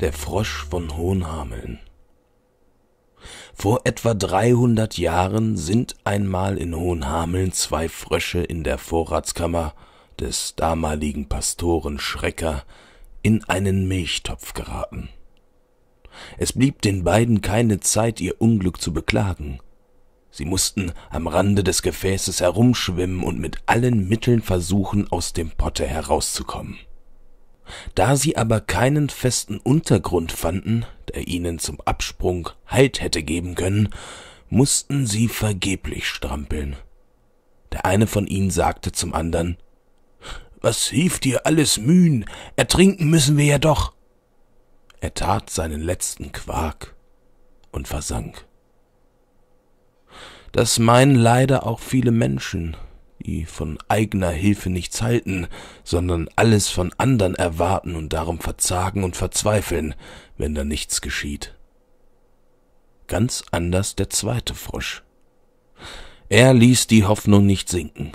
der Frosch von Hohenhameln. Vor etwa 300 Jahren sind einmal in Hohenhameln zwei Frösche in der Vorratskammer des damaligen Pastoren Schrecker in einen Milchtopf geraten. Es blieb den beiden keine Zeit, ihr Unglück zu beklagen. Sie mussten am Rande des Gefäßes herumschwimmen und mit allen Mitteln versuchen, aus dem Potte herauszukommen. Da sie aber keinen festen Untergrund fanden, der ihnen zum Absprung Halt hätte geben können, mussten sie vergeblich strampeln. Der eine von ihnen sagte zum anderen Was hilft dir alles Mühen? Ertrinken müssen wir ja doch. Er tat seinen letzten Quark und versank. Das meinen leider auch viele Menschen, die von eigener Hilfe nichts halten, sondern alles von anderen erwarten und darum verzagen und verzweifeln, wenn da nichts geschieht. Ganz anders der zweite Frosch. Er ließ die Hoffnung nicht sinken.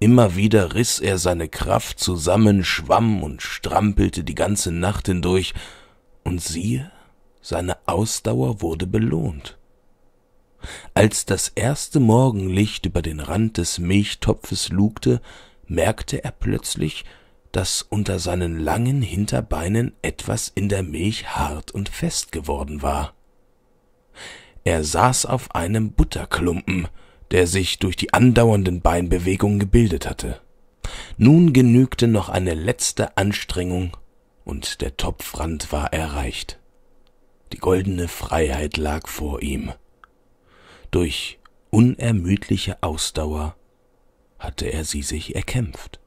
Immer wieder riss er seine Kraft zusammen, schwamm und strampelte die ganze Nacht hindurch, und siehe, seine Ausdauer wurde belohnt. Als das erste Morgenlicht über den Rand des Milchtopfes lugte, merkte er plötzlich, dass unter seinen langen Hinterbeinen etwas in der Milch hart und fest geworden war. Er saß auf einem Butterklumpen, der sich durch die andauernden Beinbewegungen gebildet hatte. Nun genügte noch eine letzte Anstrengung, und der Topfrand war erreicht. Die goldene Freiheit lag vor ihm. Durch unermüdliche Ausdauer hatte er sie sich erkämpft.